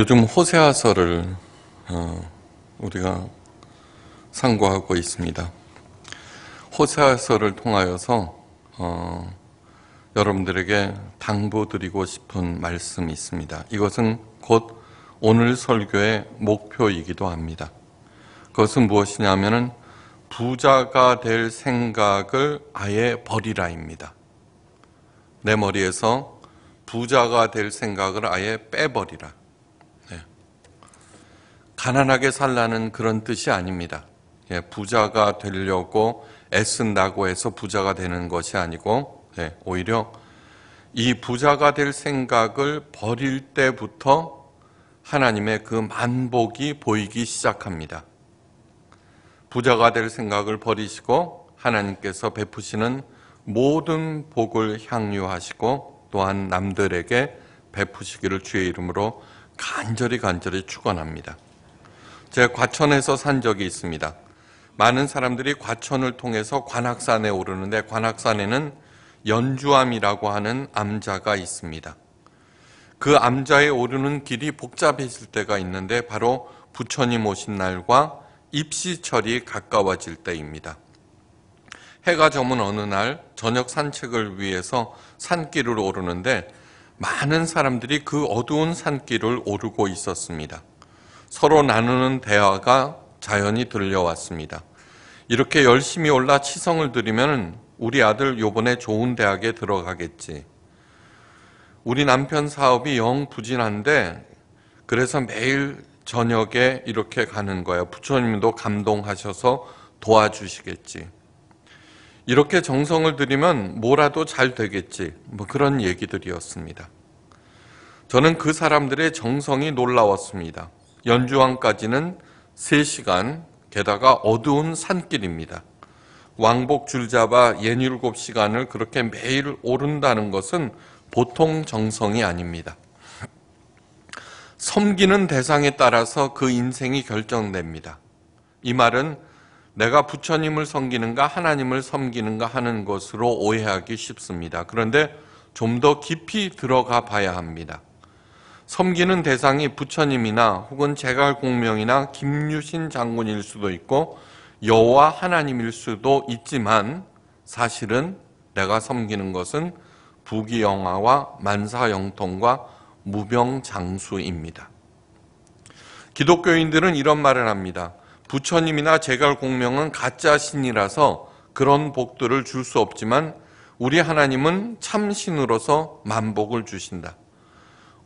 요즘 호세아서를 어, 우리가 상고하고 있습니다. 호세아서를 통하여서 어, 여러분들에게 당부드리고 싶은 말씀이 있습니다. 이것은 곧 오늘 설교의 목표이기도 합니다. 그것은 무엇이냐면은 부자가 될 생각을 아예 버리라입니다. 내 머리에서 부자가 될 생각을 아예 빼버리라. 가난하게 살라는 그런 뜻이 아닙니다. 예, 부자가 되려고 애쓴다고 해서 부자가 되는 것이 아니고 예, 오히려 이 부자가 될 생각을 버릴 때부터 하나님의 그 만복이 보이기 시작합니다. 부자가 될 생각을 버리시고 하나님께서 베푸시는 모든 복을 향유하시고 또한 남들에게 베푸시기를 주의 이름으로 간절히 간절히 축원합니다. 제가 과천에서 산 적이 있습니다. 많은 사람들이 과천을 통해서 관악산에 오르는데 관악산에는 연주암이라고 하는 암자가 있습니다. 그 암자에 오르는 길이 복잡해질 때가 있는데 바로 부처님 오신 날과 입시철이 가까워질 때입니다. 해가 저문 어느 날 저녁 산책을 위해서 산길을 오르는데 많은 사람들이 그 어두운 산길을 오르고 있었습니다. 서로 나누는 대화가 자연히 들려왔습니다. 이렇게 열심히 올라 치성을 들이면 우리 아들 요번에 좋은 대학에 들어가겠지. 우리 남편 사업이 영 부진한데 그래서 매일 저녁에 이렇게 가는 거야. 부처님도 감동하셔서 도와주시겠지. 이렇게 정성을 들이면 뭐라도 잘 되겠지. 뭐 그런 얘기들이었습니다. 저는 그 사람들의 정성이 놀라웠습니다. 연주왕까지는 3시간, 게다가 어두운 산길입니다. 왕복 줄 잡아 예닐곱 시간을 그렇게 매일 오른다는 것은 보통 정성이 아닙니다. 섬기는 대상에 따라서 그 인생이 결정됩니다. 이 말은 내가 부처님을 섬기는가 하나님을 섬기는가 하는 것으로 오해하기 쉽습니다. 그런데 좀 더 깊이 들어가 봐야 합니다. 섬기는 대상이 부처님이나 혹은 제갈공명이나 김유신 장군일 수도 있고 여호와 하나님일 수도 있지만 사실은 내가 섬기는 것은 부귀영화와 만사영통과 무병장수입니다. 기독교인들은 이런 말을 합니다. 부처님이나 제갈공명은 가짜 신이라서 그런 복들을 줄 수 없지만 우리 하나님은 참신으로서 만복을 주신다.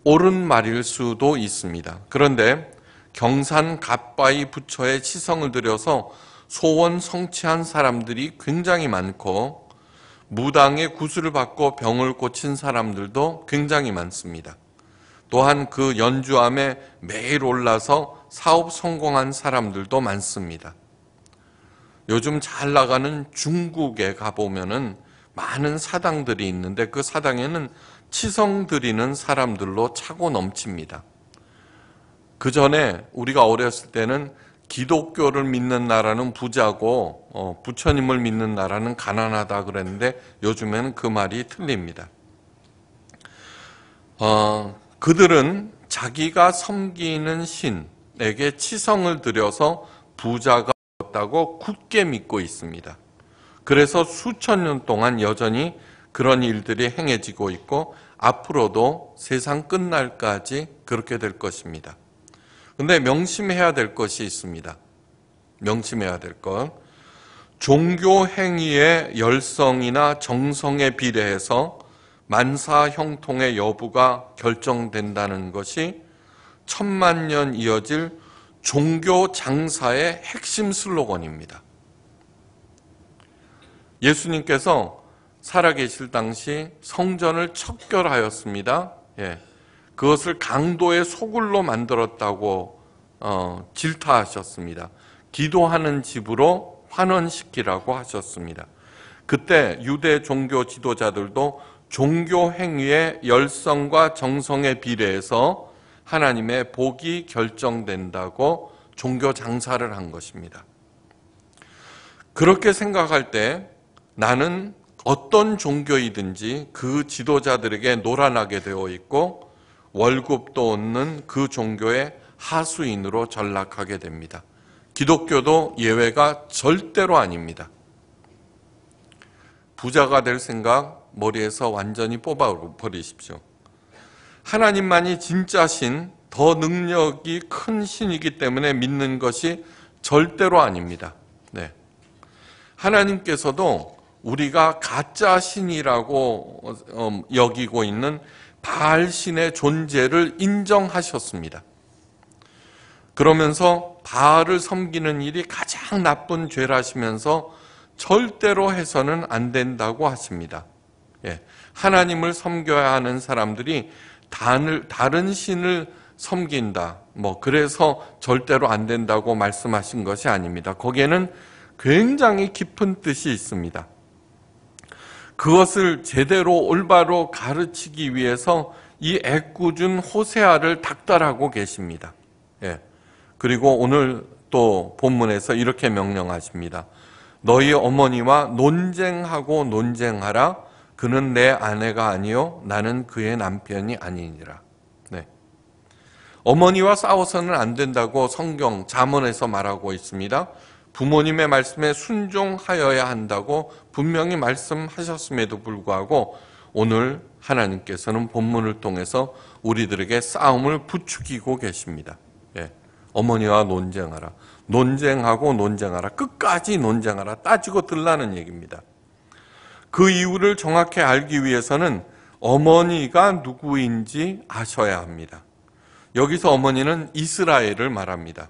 옳은 말일 수도 있습니다. 그런데 경산 갓바이 부처의 치성을 들여서 소원 성취한 사람들이 굉장히 많고 무당의 구슬을 받고 병을 고친 사람들도 굉장히 많습니다. 또한 그 연주함에 매일 올라서 사업 성공한 사람들도 많습니다. 요즘 잘 나가는 중국에 가보면 많은 사당들이 있는데 그 사당에는 치성드리는 사람들로 차고 넘칩니다. 그 전에 우리가 어렸을 때는 기독교를 믿는 나라는 부자고 어, 부처님을 믿는 나라는 가난하다 그랬는데 요즘에는 그 말이 틀립니다. 어, 그들은 자기가 섬기는 신에게 치성을 들여서 부자가 되었다고 굳게 믿고 있습니다. 그래서 수천 년 동안 여전히 그런 일들이 행해지고 있고 앞으로도 세상 끝날까지 그렇게 될 것입니다. 근데 명심해야 될 것이 있습니다. 명심해야 될 것. 종교 행위의 열성이나 정성에 비례해서 만사 형통의 여부가 결정된다는 것이 천만 년 이어질 종교 장사의 핵심 슬로건입니다. 예수님께서 살아계실 당시 성전을 척결하였습니다. 예. 그것을 강도의 소굴로 만들었다고 어, 질타하셨습니다. 기도하는 집으로 환원시키라고 하셨습니다. 그때 유대 종교 지도자들도 종교 행위의 열성과 정성에 비례해서 하나님의 복이 결정된다고 종교 장사를 한 것입니다. 그렇게 생각할 때 나는 어떤 종교이든지 그 지도자들에게 노란하게 되어 있고 월급도 얻는 그 종교의 하수인으로 전락하게 됩니다. 기독교도 예외가 절대로 아닙니다. 부자가 될 생각 머리에서 완전히 뽑아버리십시오. 하나님만이 진짜 신, 더 능력이 큰 신이기 때문에 믿는 것이 절대로 아닙니다. 네. 하나님께서도 우리가 가짜 신이라고 음, 여기고 있는 바알 신의 존재를 인정하셨습니다. 그러면서 바알을 섬기는 일이 가장 나쁜 죄라시면서 절대로 해서는 안 된다고 하십니다. 예, 하나님을 섬겨야 하는 사람들이 다른 신을 섬긴다. 뭐 그래서 절대로 안 된다고 말씀하신 것이 아닙니다. 거기에는 굉장히 깊은 뜻이 있습니다. 그것을 제대로 올바로 가르치기 위해서 이 애꿎은 호세아를 닥달하고 계십니다. 예. 그리고 오늘 또 본문에서 이렇게 명령하십니다. 너희 어머니와 논쟁하고 논쟁하라. 그는 내 아내가 아니요 나는 그의 남편이 아니니라. 네. 어머니와 싸워서는 안 된다고 성경 잠언에서 말하고 있습니다. 부모님의 말씀에 순종하여야 한다고 분명히 말씀하셨음에도 불구하고 오늘 하나님께서는 본문을 통해서 우리들에게 싸움을 부추기고 계십니다. 예. 어머니와 논쟁하라. 논쟁하고 논쟁하라. 끝까지 논쟁하라. 따지고 들라는 얘기입니다. 그 이유를 정확히 알기 위해서는 어머니가 누구인지 아셔야 합니다. 여기서 어머니는 이스라엘을 말합니다.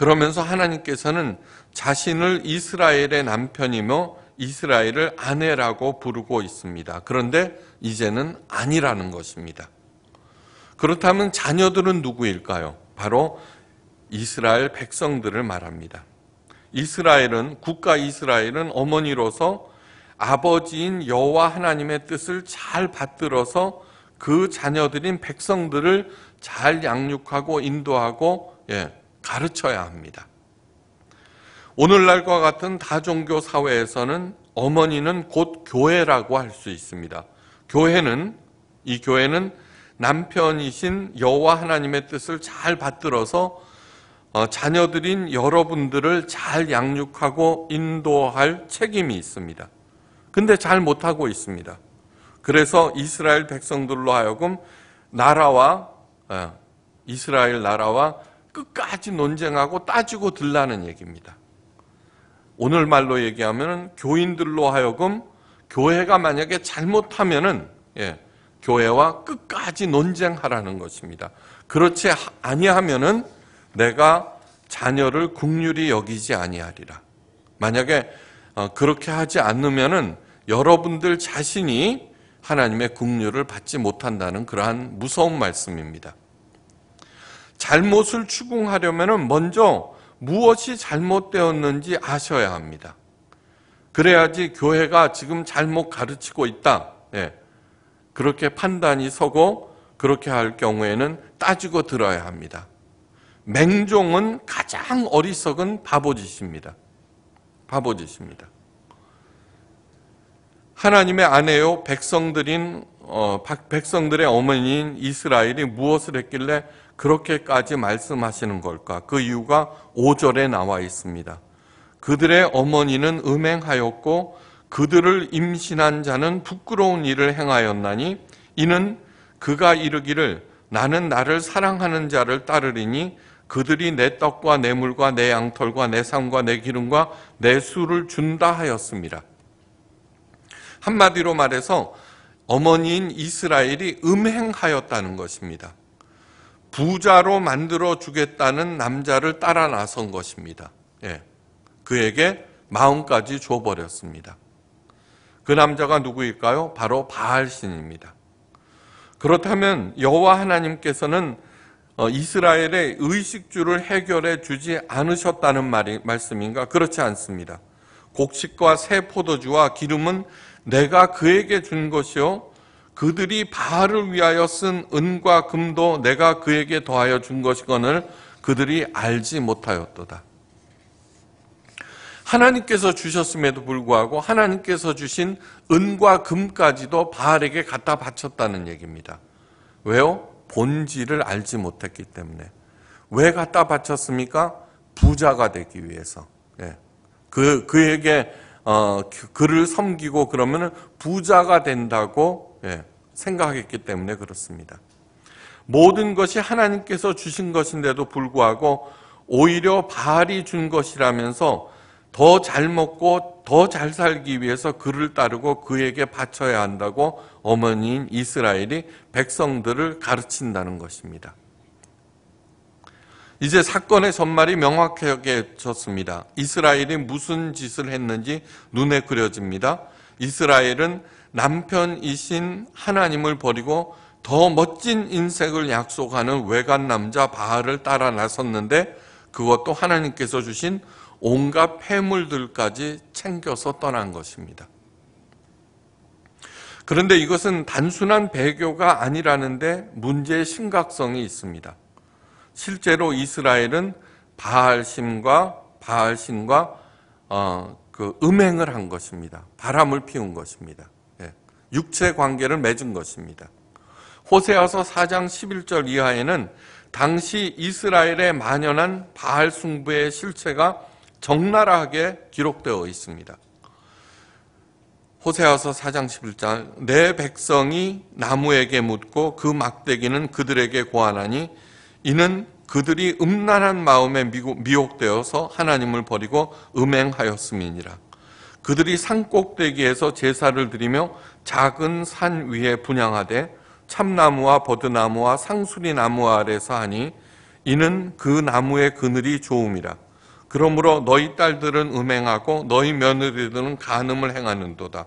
그러면서 하나님께서는 자신을 이스라엘의 남편이며 이스라엘을 아내라고 부르고 있습니다. 그런데 이제는 아니라는 것입니다. 그렇다면 자녀들은 누구일까요? 바로 이스라엘 백성들을 말합니다. 이스라엘은 국가 이스라엘은 어머니로서 아버지인 여호와 하나님의 뜻을 잘 받들어서 그 자녀들인 백성들을 잘 양육하고 인도하고 예, 가르쳐야 합니다. 오늘날과 같은 다종교 사회에서는 어머니는 곧 교회라고 할 수 있습니다. 교회는 이 교회는 남편이신 여호와 하나님의 뜻을 잘 받들어서 어, 자녀들인 여러분들을 잘 양육하고 인도할 책임이 있습니다. 근데 잘 못하고 있습니다. 그래서 이스라엘 백성들로 하여금 나라와 어, 이스라엘 나라와 끝까지 논쟁하고 따지고 들라는 얘기입니다. 오늘 말로 얘기하면 교인들로 하여금 교회가 만약에 잘못하면은 예, 교회와 끝까지 논쟁하라는 것입니다. 그렇지 아니하면은 내가 자녀를 국률이 여기지 아니하리라. 만약에 어, 그렇게 하지 않으면은 여러분들 자신이 하나님의 국률을 받지 못한다는 그러한 무서운 말씀입니다. 잘못을 추궁하려면 먼저 무엇이 잘못되었는지 아셔야 합니다. 그래야지 교회가 지금 잘못 가르치고 있다. 예. 그렇게 판단이 서고 그렇게 할 경우에는 따지고 들어야 합니다. 맹종은 가장 어리석은 바보짓입니다. 바보짓입니다. 하나님의 아내요 백성들인 어, 백성들의 어머니인 이스라엘이 무엇을 했길래 그렇게까지 말씀하시는 걸까? 그 이유가 5절에 나와 있습니다. 그들의 어머니는 음행하였고 그들을 임신한 자는 부끄러운 일을 행하였나니 이는 그가 이르기를 나는 나를 사랑하는 자를 따르리니 그들이 내 떡과 내 물과 내 양털과 내 삶과 내 기름과 내 술을 준다 하였습니다. 한마디로 말해서 어머니인 이스라엘이 음행하였다는 것입니다. 부자로 만들어 주겠다는 남자를 따라 나선 것입니다. 예. 그에게 마음까지 줘버렸습니다. 그 남자가 누구일까요? 바로 바알신입니다. 그렇다면 여호와 하나님께서는 어, 이스라엘의 의식주를 해결해 주지 않으셨다는 말이, 말씀인가? 그렇지 않습니다. 곡식과 새 포도주와 기름은 내가 그에게 준 것이요 그들이 바알을 위하여 쓴 은과 금도 내가 그에게 더하여 준 것이거늘 그들이 알지 못하였도다. 하나님께서 주셨음에도 불구하고 하나님께서 주신 은과 금까지도 바알에게 갖다 바쳤다는 얘기입니다. 왜요? 본질을 알지 못했기 때문에. 왜 갖다 바쳤습니까? 부자가 되기 위해서. 예. 그, 그에게, 어, 그, 그를 섬기고 그러면 부자가 된다고 예, 생각했기 때문에 그렇습니다. 모든 것이 하나님께서 주신 것인데도 불구하고 오히려 바알이 준 것이라면서 더 잘 먹고 더 잘 살기 위해서 그를 따르고 그에게 바쳐야 한다고 어머니인 이스라엘이 백성들을 가르친다는 것입니다. 이제 사건의 전말이 명확하게졌습니다 이스라엘이 무슨 짓을 했는지 눈에 그려집니다. 이스라엘은 남편이신 하나님을 버리고 더 멋진 인생을 약속하는 외간 남자 바알을 따라 나섰는데 그것도 하나님께서 주신 온갖 폐물들까지 챙겨서 떠난 것입니다. 그런데 이것은 단순한 배교가 아니라는데 문제의 심각성이 있습니다. 실제로 이스라엘은 바알신과 바알신과 어, 그 음행을 한 것입니다. 바람을 피운 것입니다. 육체 관계를 맺은 것입니다. 호세아서 4장 11절 이하에는 당시 이스라엘의 만연한 바알 숭배의 실체가 적나라하게 기록되어 있습니다. 호세아서 4장 11절 내 백성이 나무에게 묻고 그 막대기는 그들에게 고하나니 이는 그들이 음란한 마음에 미혹되어서 하나님을 버리고 음행하였음이니라. 그들이 산꼭대기에서 제사를 드리며 작은 산 위에 분양하되 참나무와 버드나무와 상수리 나무 아래서 하니 이는 그 나무의 그늘이 좋음이라 그러므로 너희 딸들은 음행하고 너희 며느리들은 간음을 행하는도다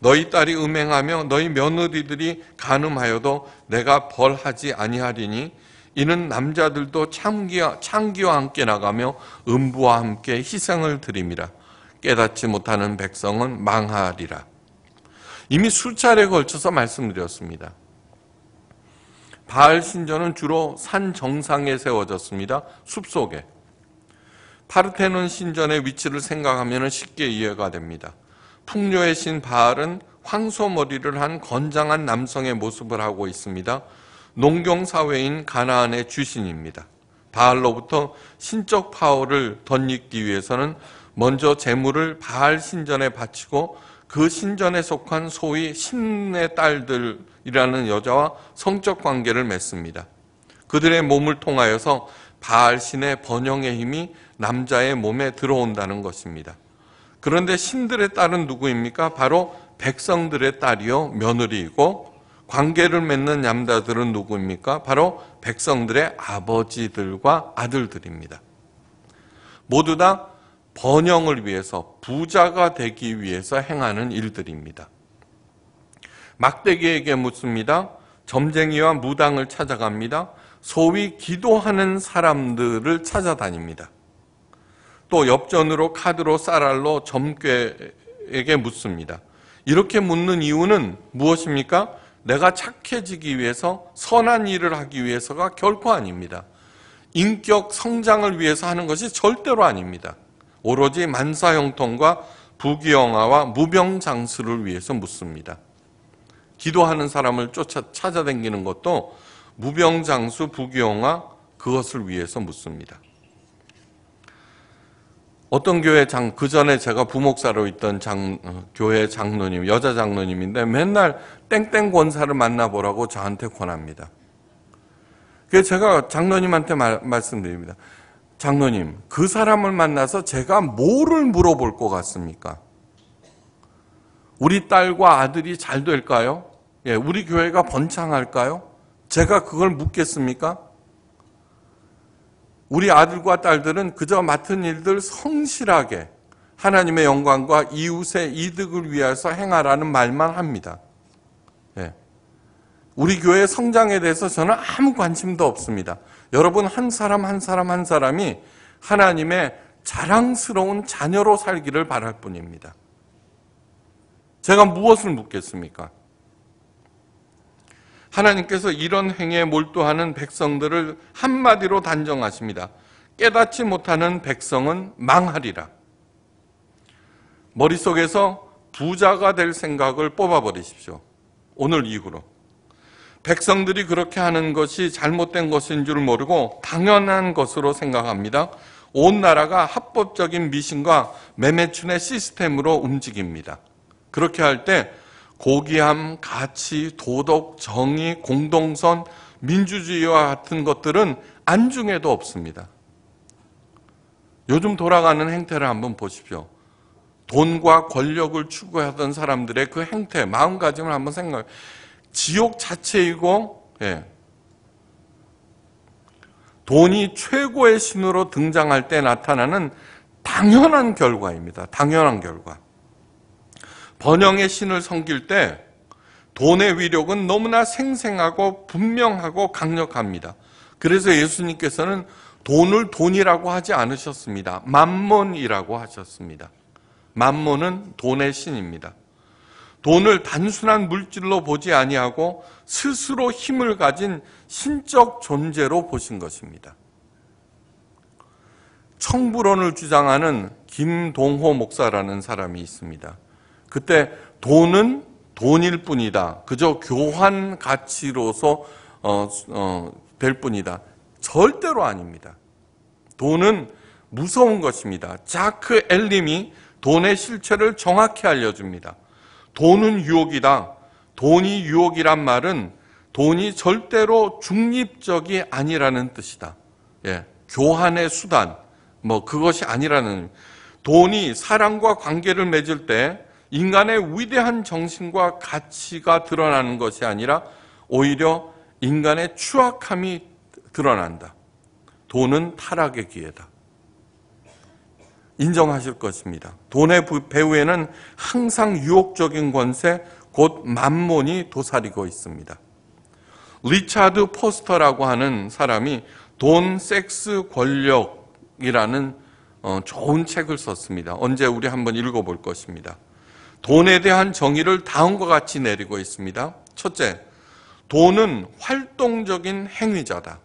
너희 딸이 음행하며 너희 며느리들이 간음하여도 내가 벌하지 아니하리니 이는 남자들도 창기와, 창기와 함께 나가며 음부와 함께 희생을 드림이라 깨닫지 못하는 백성은 망하리라 이미 수차례 걸쳐서 말씀드렸습니다. 바알 신전은 주로 산 정상에 세워졌습니다. 숲속에. 파르테논 신전의 위치를 생각하면 쉽게 이해가 됩니다. 풍요의 신 바알은 황소머리를 한 건장한 남성의 모습을 하고 있습니다. 농경사회인 가나안의 주신입니다. 바알로부터 신적 파워를 덧입기 위해서는 먼저 재물을 바알 신전에 바치고 그 신전에 속한 소위 신의 딸들이라는 여자와 성적 관계를 맺습니다. 그들의 몸을 통하여서 바알 신의 번영의 힘이 남자의 몸에 들어온다는 것입니다. 그런데 신들의 딸은 누구입니까? 바로 백성들의 딸이요 며느리이고 관계를 맺는 얌다들은 누구입니까? 바로 백성들의 아버지들과 아들들입니다. 모두 다 번영을 위해서 부자가 되기 위해서 행하는 일들입니다. 막대기에게 묻습니다. 점쟁이와 무당을 찾아갑니다. 소위 기도하는 사람들을 찾아다닙니다. 또 엽전으로 카드로 쌀알로 점괘에게 묻습니다. 이렇게 묻는 이유는 무엇입니까? 내가 착해지기 위해서 선한 일을 하기 위해서가 결코 아닙니다. 인격 성장을 위해서 하는 것이 절대로 아닙니다. 오로지 만사 형통과 부귀영화와 무병장수를 위해서 묻습니다. 기도하는 사람을 쫓아 찾아다니는 것도 무병장수 부귀영화 그것을 위해서 묻습니다. 어떤 교회 장, 그 전에 제가 부목사로 있던 장, 어, 교회 장로님, 여자 장로님인데 맨날 땡땡 권사를 만나보라고 저한테 권합니다. 그래서 제가 장로님한테 말, 말씀드립니다. 장로님, 그 사람을 만나서 제가 뭐를 물어볼 것 같습니까? 우리 딸과 아들이 잘 될까요? 예, 우리 교회가 번창할까요? 제가 그걸 묻겠습니까? 우리 아들과 딸들은 그저 맡은 일들 성실하게 하나님의 영광과 이웃의 이득을 위해서 행하라는 말만 합니다. 예. 우리 교회 성장에 대해서 저는 아무 관심도 없습니다. 여러분 한 사람 한 사람 한 사람이 하나님의 자랑스러운 자녀로 살기를 바랄 뿐입니다. 제가 무엇을 묻겠습니까? 하나님께서 이런 행위에 몰두하는 백성들을 한마디로 단정하십니다. 깨닫지 못하는 백성은 망하리라. 머릿속에서 부자가 될 생각을 뽑아버리십시오. 오늘 이후로. 백성들이 그렇게 하는 것이 잘못된 것인 줄 모르고 당연한 것으로 생각합니다. 온 나라가 합법적인 미신과 매매춘의 시스템으로 움직입니다. 그렇게 할 때 고귀함, 가치, 도덕, 정의, 공동선, 민주주의와 같은 것들은 안중에도 없습니다. 요즘 돌아가는 행태를 한번 보십시오. 돈과 권력을 추구하던 사람들의 그 행태, 마음가짐을 한번 생각해 지옥 자체이고 예. 돈이 최고의 신으로 등장할 때 나타나는 당연한 결과입니다. 당연한 결과. 번영의 신을 섬길 때 돈의 위력은 너무나 생생하고 분명하고 강력합니다. 그래서 예수님께서는 돈을 돈이라고 하지 않으셨습니다. 만몬이라고 하셨습니다. 만몬은 돈의 신입니다. 돈을 단순한 물질로 보지 아니하고 스스로 힘을 가진 신적 존재로 보신 것입니다. 청부론을 주장하는 김동호 목사라는 사람이 있습니다. 그때 돈은 돈일 뿐이다. 그저 교환 가치로서 어, 어, 될 뿐이다. 절대로 아닙니다. 돈은 무서운 것입니다. 자크 엘림이 돈의 실체를 정확히 알려줍니다. 돈은 유혹이다. 돈이 유혹이란 말은 돈이 절대로 중립적이 아니라는 뜻이다. 예, 교환의 수단, 뭐 그것이 아니라는 돈이 사랑과 관계를 맺을 때 인간의 위대한 정신과 가치가 드러나는 것이 아니라 오히려 인간의 추악함이 드러난다. 돈은 타락의 기회다. 인정하실 것입니다. 돈의 배후에는 항상 유혹적인 권세, 곧 만몬이 도사리고 있습니다. 리차드 포스터라고 하는 사람이 돈, 섹스, 권력이라는 어, 좋은 책을 썼습니다. 언제 우리 한번 읽어볼 것입니다. 돈에 대한 정의를 다음과 같이 내리고 있습니다. 첫째, 돈은 활동적인 행위자다.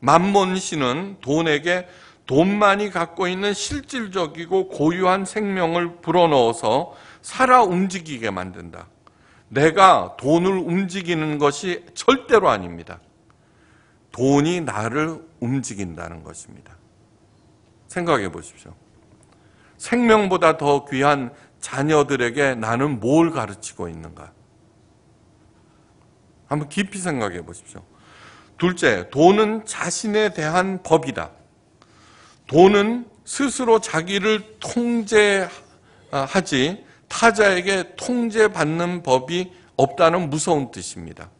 만몬 씨는 돈에게 돈만이 갖고 있는 실질적이고 고유한 생명을 불어넣어서 살아 움직이게 만든다. 내가 돈을 움직이는 것이 절대로 아닙니다. 돈이 나를 움직인다는 것입니다. 생각해 보십시오. 생명보다 더 귀한 자녀들에게 나는 뭘 가르치고 있는가? 한번 깊이 생각해 보십시오. 둘째, 돈은 자신에 대한 법이다. 돈은 스스로 자기를 통제하지 타자에게 통제받는 법이 없다는 무서운 뜻입니다.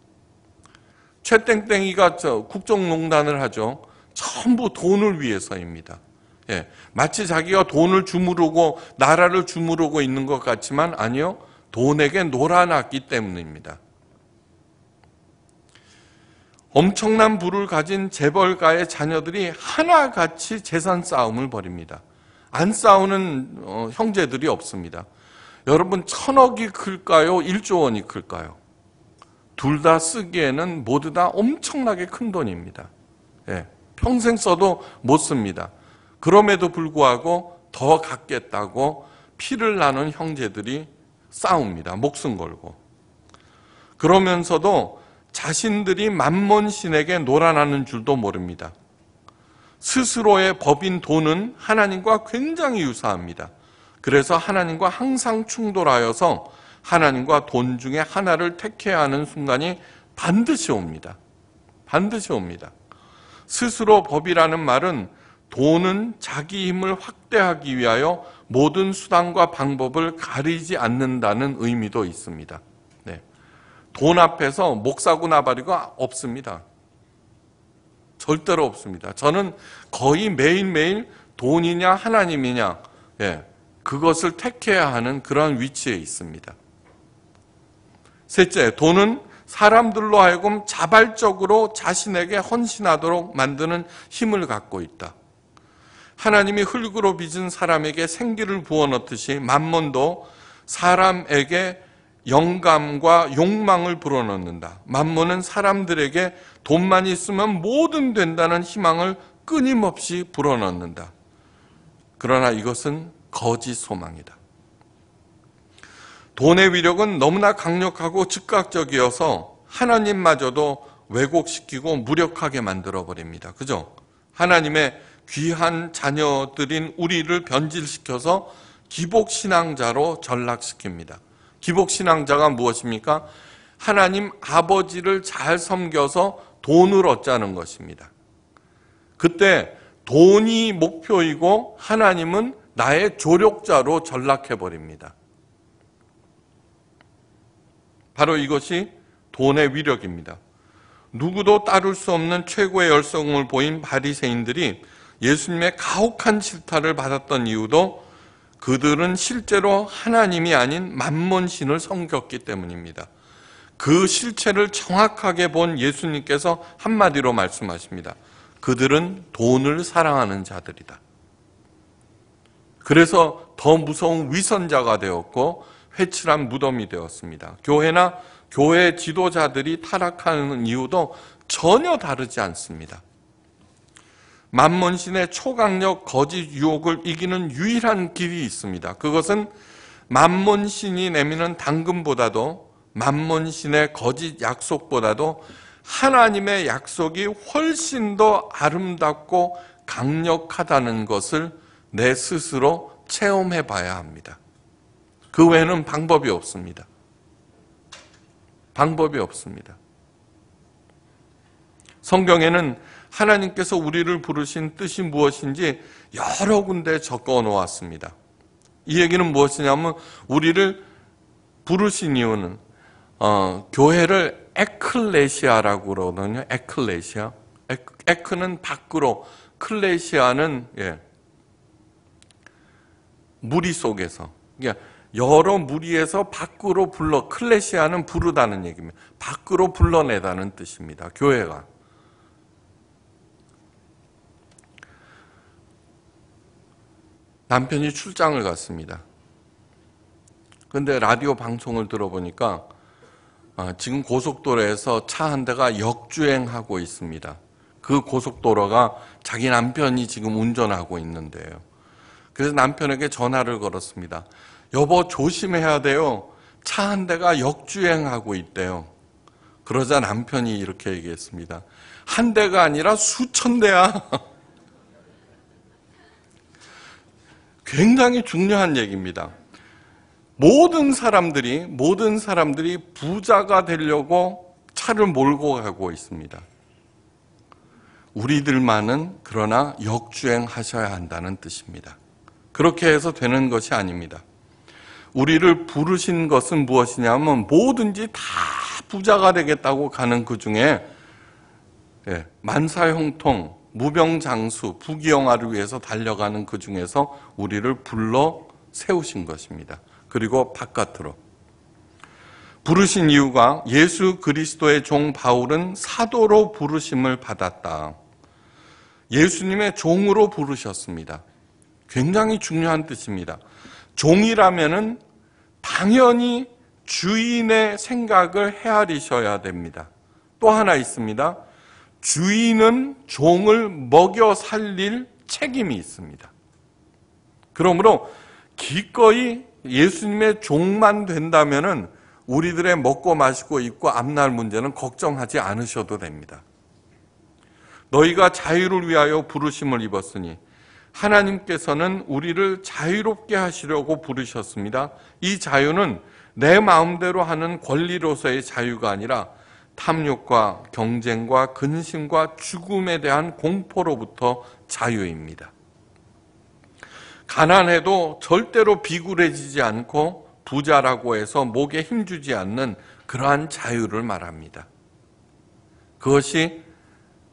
최땡땡이가 국정농단을 하죠. 전부 돈을 위해서입니다. 예, 마치 자기가 돈을 주무르고 나라를 주무르고 있는 것 같지만 아니요. 돈에게 놀아났기 때문입니다. 엄청난 부를 가진 재벌가의 자녀들이 하나같이 재산 싸움을 벌입니다. 안 싸우는 어, 형제들이 없습니다. 여러분 천억이 클까요? 일조 원이 클까요? 둘 다 쓰기에는 모두 다 엄청나게 큰 돈입니다. 예, 평생 써도 못 씁니다. 그럼에도 불구하고 더 갖겠다고 피를 나는 형제들이 싸웁니다. 목숨 걸고. 그러면서도 자신들이 만몬신에게 놀아나는 줄도 모릅니다. 스스로의 법인 돈은 하나님과 굉장히 유사합니다. 그래서 하나님과 항상 충돌하여서 하나님과 돈 중에 하나를 택해야 하는 순간이 반드시 옵니다. 반드시 옵니다. 스스로 법이라는 말은 돈은 자기 힘을 확대하기 위하여 모든 수단과 방법을 가리지 않는다는 의미도 있습니다. 돈 앞에서 목 사고 나발이가 없습니다. 절대로 없습니다. 저는 거의 매일매일 돈이냐 하나님이냐 예, 그것을 택해야 하는 그러 위치에 있습니다. 셋째, 돈은 사람들로 하여금 자발적으로 자신에게 헌신하도록 만드는 힘을 갖고 있다. 하나님이 흙으로 빚은 사람에게 생기를 부어넣듯이 만몬도 사람에게 영감과 욕망을 불어넣는다. 만문는 사람들에게 돈만 있으면 뭐든 된다는 희망을 끊임없이 불어넣는다. 그러나 이것은 거짓 소망이다. 돈의 위력은 너무나 강력하고 즉각적이어서 하나님마저도 왜곡시키고 무력하게 만들어버립니다. 그죠? 하나님의 귀한 자녀들인 우리를 변질시켜서 기복신앙자로 전락시킵니다. 기복신앙자가 무엇입니까? 하나님 아버지를 잘 섬겨서 돈을 얻자는 것입니다. 그때 돈이 목표이고 하나님은 나의 조력자로 전락해버립니다. 바로 이것이 돈의 위력입니다. 누구도 따를 수 없는 최고의 열성을 보인 바리새인들이 예수님의 가혹한 질타를 받았던 이유도 그들은 실제로 하나님이 아닌 만몬신을 섬겼기 때문입니다. 그 실체를 정확하게 본 예수님께서 한마디로 말씀하십니다. 그들은 돈을 사랑하는 자들이다. 그래서 더 무서운 위선자가 되었고 회칠한 무덤이 되었습니다. 교회나 교회 지도자들이 타락하는 이유도 전혀 다르지 않습니다. 만몬신의 초강력 거짓 유혹을 이기는 유일한 길이 있습니다. 그것은 만몬신이 내미는 당금보다도 만몬신의 거짓 약속보다도 하나님의 약속이 훨씬 더 아름답고 강력하다는 것을 내 스스로 체험해 봐야 합니다. 그 외에는 방법이 없습니다. 방법이 없습니다. 성경에는 하나님께서 우리를 부르신 뜻이 무엇인지 여러 군데 적어 놓았습니다. 이 얘기는 무엇이냐면 우리를 부르신 이유는 어, 교회를 에클레시아라고 그러거든요. 에클레시아. 에크는 밖으로, 클레시아는 예, 무리 속에서. 그러니까 여러 무리에서 밖으로 불러 클레시아는 부르다는 얘기입니다. 밖으로 불러내다는 뜻입니다. 교회가. 남편이 출장을 갔습니다. 근데 라디오 방송을 들어보니까 아, 지금 고속도로에서 차 한 대가 역주행하고 있습니다. 그 고속도로가 자기 남편이 지금 운전하고 있는데요. 그래서 남편에게 전화를 걸었습니다. 여보 조심해야 돼요. 차 한 대가 역주행하고 있대요. 그러자 남편이 이렇게 얘기했습니다. 한 대가 아니라 수천 대야. 굉장히 중요한 얘기입니다. 모든 사람들이 모든 사람들이 부자가 되려고 차를 몰고 가고 있습니다. 우리들만은 그러나 역주행하셔야 한다는 뜻입니다. 그렇게 해서 되는 것이 아닙니다. 우리를 부르신 것은 무엇이냐면 뭐든지 다 부자가 되겠다고 가는 그 중에 예, 만사형통 무병장수, 부귀영화를 위해서 달려가는 그 중에서 우리를 불러 세우신 것입니다. 그리고 바깥으로. 부르신 이유가 예수 그리스도의 종 바울은 사도로 부르심을 받았다. 예수님의 종으로 부르셨습니다. 굉장히 중요한 뜻입니다. 종이라면은 당연히 주인의 생각을 헤아리셔야 됩니다. 또 하나 있습니다. 주인은 종을 먹여 살릴 책임이 있습니다. 그러므로 기꺼이 예수님의 종만 된다면 우리들의 먹고 마시고 입고 앞날 문제는 걱정하지 않으셔도 됩니다. 너희가 자유를 위하여 부르심을 입었으니 하나님께서는 우리를 자유롭게 하시려고 부르셨습니다. 이 자유는 내 마음대로 하는 권리로서의 자유가 아니라 탐욕과 경쟁과 근심과 죽음에 대한 공포로부터 자유입니다. 가난해도 절대로 비굴해지지 않고 부자라고 해서 목에 힘주지 않는 그러한 자유를 말합니다. 그것이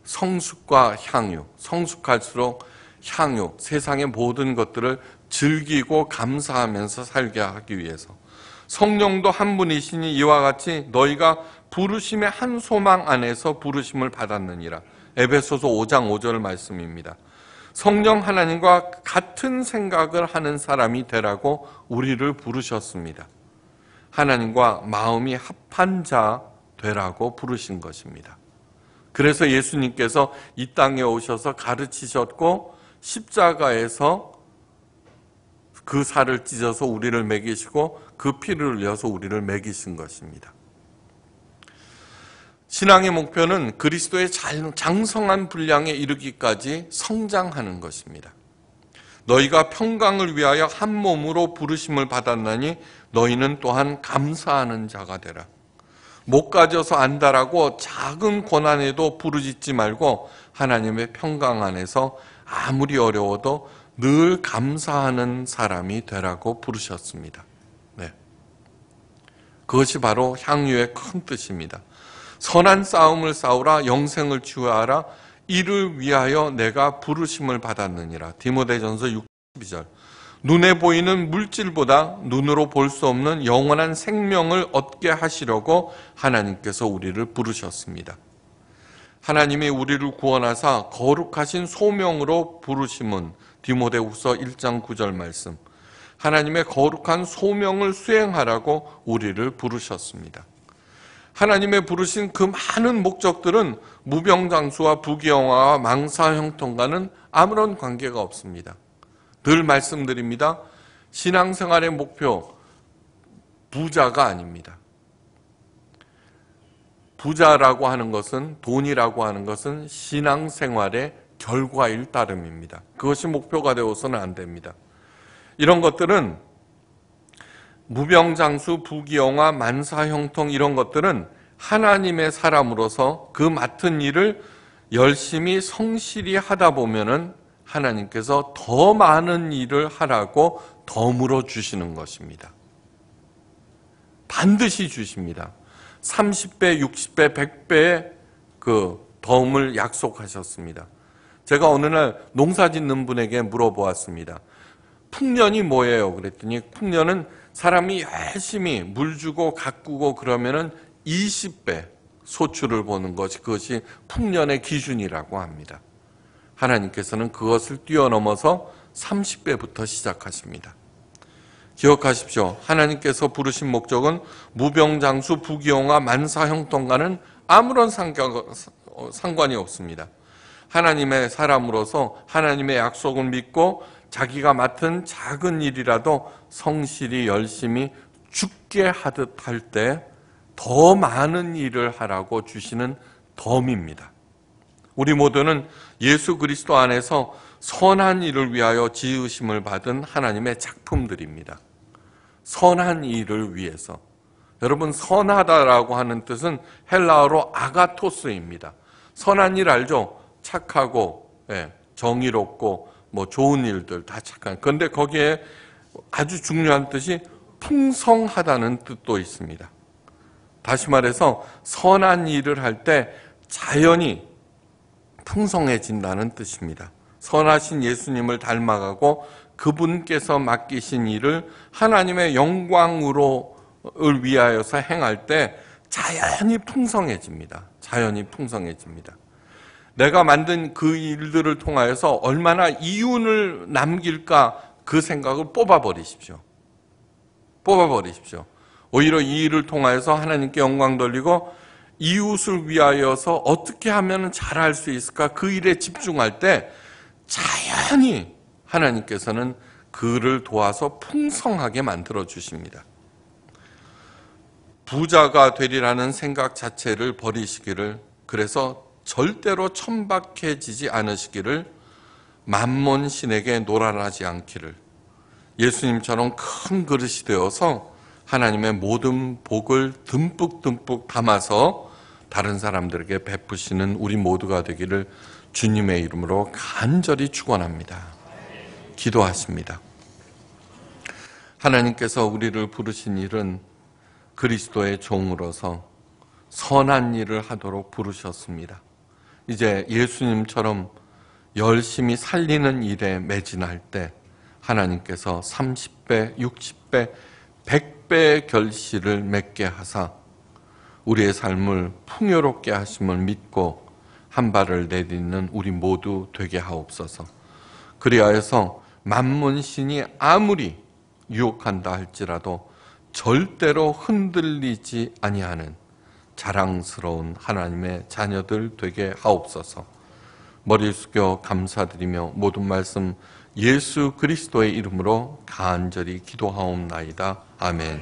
성숙과 향유, 성숙할수록 향유, 세상의 모든 것들을 즐기고 감사하면서 살게 하기 위해서 성령도 한 분이시니 이와 같이 너희가 부르심의 한 소망 안에서 부르심을 받았느니라. 에베소서 5장 5절 말씀입니다. 성령 하나님과 같은 생각을 하는 사람이 되라고 우리를 부르셨습니다. 하나님과 마음이 합한 자 되라고 부르신 것입니다. 그래서 예수님께서 이 땅에 오셔서 가르치셨고 십자가에서 그 살을 찢어서 우리를 먹이시고 그 피를 흘려서 우리를 먹이신 것입니다. 신앙의 목표는 그리스도의 장성한 분량에 이르기까지 성장하는 것입니다. 너희가 평강을 위하여 한 몸으로 부르심을 받았나니 너희는 또한 감사하는 자가 되라. 못 가져서 안다라고 작은 고난에도 부르짖지 말고 하나님의 평강 안에서 아무리 어려워도 늘 감사하는 사람이 되라고 부르셨습니다. 네. 그것이 바로 향유의 큰 뜻입니다. 선한 싸움을 싸우라 영생을 취하라 이를 위하여 내가 부르심을 받았느니라. 디모데전서 6 2절 눈에 보이는 물질보다 눈으로 볼 수 없는 영원한 생명을 얻게 하시려고 하나님께서 우리를 부르셨습니다. 하나님이 우리를 구원하사 거룩하신 소명으로 부르심은 디모데후서 1장 9절 말씀. 하나님의 거룩한 소명을 수행하라고 우리를 부르셨습니다. 하나님의 부르신 그 많은 목적들은 무병장수와 부귀영화와 망사 형통과는 아무런 관계가 없습니다. 늘 말씀드립니다. 신앙생활의 목표 부자가 아닙니다. 부자라고 하는 것은 돈이라고 하는 것은 신앙생활의 결과일 따름입니다. 그것이 목표가 되어서는 안 됩니다. 이런 것들은 무병장수, 부귀영화, 만사형통 이런 것들은 하나님의 사람으로서 그 맡은 일을 열심히 성실히 하다 보면은 하나님께서 더 많은 일을 하라고 더물어 주시는 것입니다. 반드시 주십니다. 30배, 60배, 100배의 그 덤을 약속하셨습니다. 제가 어느 날 농사 짓는 분에게 물어보았습니다. 풍년이 뭐예요? 그랬더니 풍년은 사람이 열심히 물 주고 가꾸고 그러면은 20배 소출을 보는 것이 그것이 풍년의 기준이라고 합니다. 하나님께서는 그것을 뛰어넘어서 30배부터 시작하십니다. 기억하십시오. 하나님께서 부르신 목적은 무병장수, 부귀영화, 만사 형통과는 아무런 상관이 없습니다. 하나님의 사람으로서 하나님의 약속을 믿고 자기가 맡은 작은 일이라도 성실히 열심히 죽게 하듯 할 때 더 많은 일을 하라고 주시는 덤입니다. 우리 모두는 예수 그리스도 안에서 선한 일을 위하여 지으심을 받은 하나님의 작품들입니다. 선한 일을 위해서. 여러분, 선하다라고 하는 뜻은 헬라어로 아가토스입니다. 선한 일 알죠? 착하고, 예, 정의롭고, 뭐 좋은 일들 다 착한. 그런데 거기에 아주 중요한 뜻이 풍성하다는 뜻도 있습니다. 다시 말해서 선한 일을 할 때 자연이 풍성해진다는 뜻입니다. 선하신 예수님을 닮아가고 그분께서 맡기신 일을 하나님의 영광으로 위하여서 행할 때 자연이 풍성해집니다. 자연이 풍성해집니다. 내가 만든 그 일들을 통하여서 얼마나 이윤을 남길까 그 생각을 뽑아버리십시오. 뽑아버리십시오. 오히려 이 일을 통하여서 하나님께 영광 돌리고 이웃을 위하여서 어떻게 하면 잘할 수 있을까 그 일에 집중할 때 자연히 하나님께서는 그를 도와서 풍성하게 만들어 주십니다. 부자가 되리라는 생각 자체를 버리시기를 그래서 절대로 천박해지지 않으시기를 만몬 신에게 노란하지 않기를 예수님처럼 큰 그릇이 되어서 하나님의 모든 복을 듬뿍듬뿍 담아서 다른 사람들에게 베푸시는 우리 모두가 되기를 주님의 이름으로 간절히 축원합니다. 기도하십니다. 하나님께서 우리를 부르신 일은 그리스도의 종으로서 선한 일을 하도록 부르셨습니다. 이제 예수님처럼 열심히 살리는 일에 매진할 때 하나님께서 30배, 60배, 100배의 결실을 맺게 하사 우리의 삶을 풍요롭게 하심을 믿고 한 발을 내딛는 우리 모두 되게 하옵소서. 그리하여서 만문신이 아무리 유혹한다 할지라도 절대로 흔들리지 아니하는 자랑스러운 하나님의 자녀들 되게 하옵소서. 머리 숙여 감사드리며 모든 말씀 예수 그리스도의 이름으로 간절히 기도하옵나이다. 아멘.